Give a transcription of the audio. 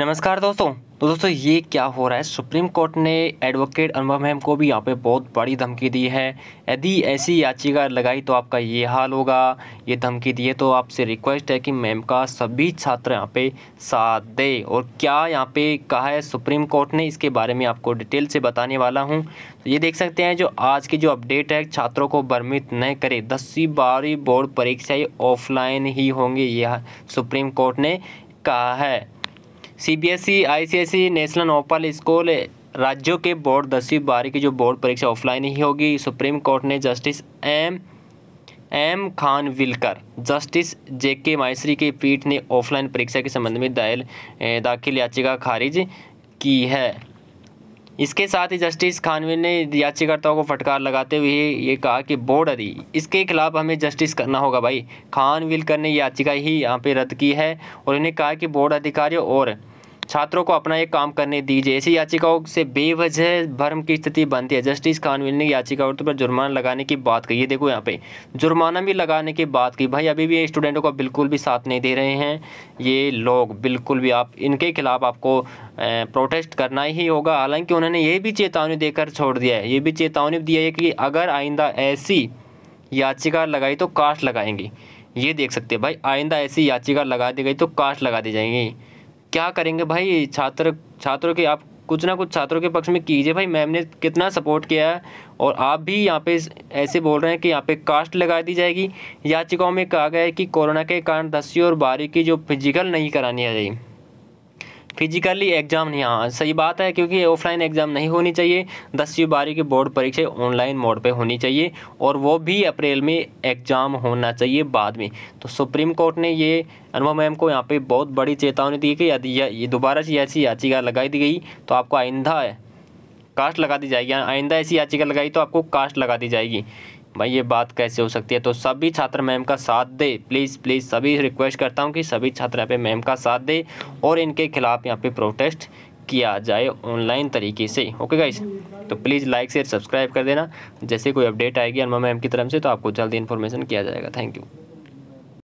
नमस्कार दोस्तों तो दोस्तों ये क्या हो रहा है सुप्रीम कोर्ट ने एडवोकेट अनुभव मैम को भी यहाँ पे बहुत बड़ी धमकी दी है यदि ऐसी याचिका लगाई तो आपका ये हाल होगा ये धमकी दी है तो आपसे रिक्वेस्ट है कि मैम का सभी छात्र यहाँ पे साथ दे और क्या यहाँ पे कहा है सुप्रीम कोर्ट ने इसके बारे में आपको डिटेल से बताने वाला हूँ तो ये देख सकते हैं जो आज की जो अपडेट है छात्रों को भ्रमित न करे दसवीं बारहवीं बोर्ड परीक्षाएँ ऑफलाइन ही होंगी यह सुप्रीम कोर्ट ने कहा है CBSE ICSE national open school राज्यों के बोर्ड दसवीं बारह की जो बोर्ड परीक्षा ऑफलाइन ही होगी सुप्रीम कोर्ट ने justice M M Khanwilkar justice J K Maheshwari की पीठ ने ऑफलाइन परीक्षा के संबंध में दायर दाखिल याचिका खारिज की है इसके साथ ही जस्टिस खानवीर ने याचिकाताओं को फटकार लगाते हुए ये कहा कि बोर्ड अदी इसके खिलाफ हमें जस्टिस करना होगा भाई खानविलकर ने याचिका ही यहाँ पे रद्द की है और उन्हें कहा कि बोर्ड अधिकारियों और छात्रों को अपना ये काम करने दीजिए ऐसी याचिकाओं से बेवजह भर्म की स्थिति बनती है जस्टिस खानविल ने याचिकाओं पर जुर्माना लगाने की बात कही देखो यहाँ पे जुर्माना भी लगाने की बात की भाई अभी भी स्टूडेंटों को बिल्कुल भी साथ नहीं दे रहे हैं ये लोग बिल्कुल भी आप इनके खिलाफ आपको प्रोटेस्ट करना ही होगा हालांकि उन्होंने ये भी चेतावनी देकर छोड़ दिया है ये भी चेतावनी दी है कि अगर आइंदा ऐसी याचिका लगाई तो कास्ट लगाएंगी ये देख सकते हैं भाई आइंदा ऐसी याचिका लगा दी गई तो कास्ट लगा दी जाएंगी क्या करेंगे भाई छात्र छात्रों के आप कुछ ना कुछ छात्रों के पक्ष में कीजिए भाई मैम ने कितना सपोर्ट किया है और आप भी यहाँ पे ऐसे बोल रहे हैं कि यहाँ पे कास्ट लगा दी जाएगी याचिकाओं में कहा गया है कि कोरोना के कारण दसवीं और बारहवीं की जो फिजिकल नहीं करानी है फिजिकली एग्ज़ाम नहीं हाँ सही बात है क्योंकि ऑफलाइन एग्ज़ाम नहीं होनी चाहिए दसवीं बारहवीं की बोर्ड परीक्षा ऑनलाइन मोड पे होनी चाहिए और वो भी अप्रैल में एग्ज़ाम होना चाहिए बाद में तो सुप्रीम कोर्ट ने ये अनुभव मैम को यहाँ पे बहुत बड़ी चेतावनी दी कि यदि ये दोबारा से ऐसी याचिका लगाई दी गई तो आपको आइंदा कास्ट लगा दी जाएगी आइंदा ऐसी याचिका लगाई तो आपको कास्ट लगा दी जाएगी भाई ये बात कैसे हो सकती है तो सभी छात्र मैम का साथ दे प्लीज़ प्लीज़ सभी रिक्वेस्ट करता हूँ कि सभी छात्र यहाँ पे मैम का साथ दे और इनके खिलाफ यहाँ पे प्रोटेस्ट किया जाए ऑनलाइन तरीके से ओके गाइस तो प्लीज़ लाइक शेयर सब्सक्राइब कर देना जैसे कोई अपडेट आएगी अनुमा मैम की तरफ से तो आपको जल्दी इन्फॉर्मेशन किया जाएगा थैंक यू